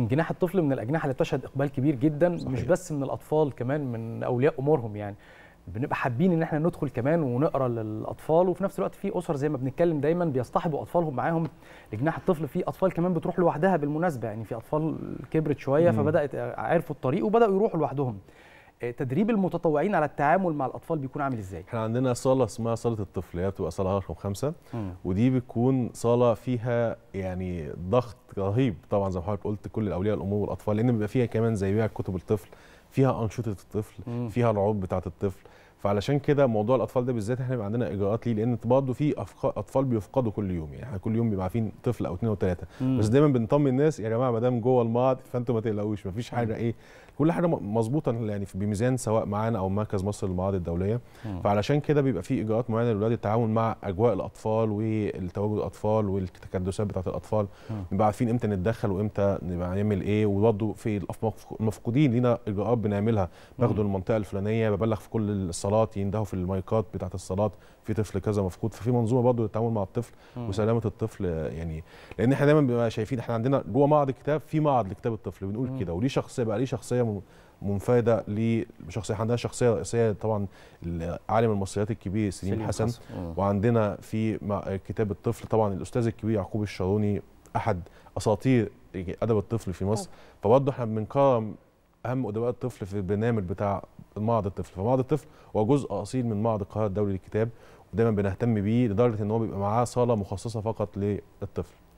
جناح الطفل من الاجنحه اللي بتشهد اقبال كبير جدا صحيح. مش بس من الاطفال كمان من اولياء امورهم يعني بنبقى حابين ان احنا ندخل كمان ونقرا للاطفال وفي نفس الوقت في اسر زي ما بنتكلم دايما بيصطحبوا اطفالهم معاهم لجناح الطفل في اطفال كمان بتروح لوحدها بالمناسبه يعني في اطفال كبرت شويه مم. فبدات عرفوا الطريق وبداوا يروحوا لوحدهم آه، تدريب المتطوعين على التعامل مع الاطفال بيكون عامل ازاي؟ احنا عندنا صاله اسمها صاله الطفل هي بتبقى صاله رقم خمسه مم. ودي بتكون صاله فيها يعني ضغط رهيب طبعا زي ما حضرتك قلت كل الاولياء الامور والاطفال لان بيبقى فيها كمان زي بيها كتب الطفل فيها انشطه الطفل مم. فيها العروض بتاعه الطفل فعلشان كده موضوع الاطفال ده بالذات احنا بيبقى عندنا اجراءات ليه لان برضه في اطفال بيفقدوا كل يوم يعني احنا كل يوم بيبقى عارفين طفل او اثنين او ثلاثه بس دايما بنطمن الناس يا جماعه ما دام جوه المعرض فانتوا ما تقلقوش ما فيش حاجه ايه كل حاجه مظبوطه يعني في بميزان سواء معانا او مركز مصر للمعارض الدوليه مم. فعلشان كده بيبقى في اجراءات معينه للولاد التعاون مع اجواء الاطفال والتواجد الاطفال والتكدسات بتاعت الاطفال نبقى عارفين امتى نتدخل وامتى نبقى نعمل ايه وبرضه في المفقودين لينا اجراءات بنعملها باخده المنطقه الفلانيه ببلغ في كل الصلاه يندهوا في المايكات بتاعه الصلاه في طفل كذا مفقود ففي منظومه برضه للتعامل مع الطفل مم. وسلامه الطفل يعني لان احنا دايما بنبقى شايفين احنا عندنا جوه معرض الكتاب في معرض لكتاب الطفل بنقول كده وليه شخصيه بقى ليه شخصيه منفرده لشخصيه عندنا شخصيه رئيسيه طبعا عالم المصريات الكبير سليم, سليم حسن أوه. وعندنا في كتاب الطفل طبعا الاستاذ الكبير يعقوب الشاروني احد اساطير ادب الطفل في مصر فبرضه احنا بنكرم اهم ادباء الطفل في البرنامج بتاع معهد الطفل فمعهد الطفل هو جزء اصيل من معهد القاهره الدولي للكتاب ودايما بنهتم بيه لدرجه ان هو بيبقى معاه صاله مخصصه فقط للطفل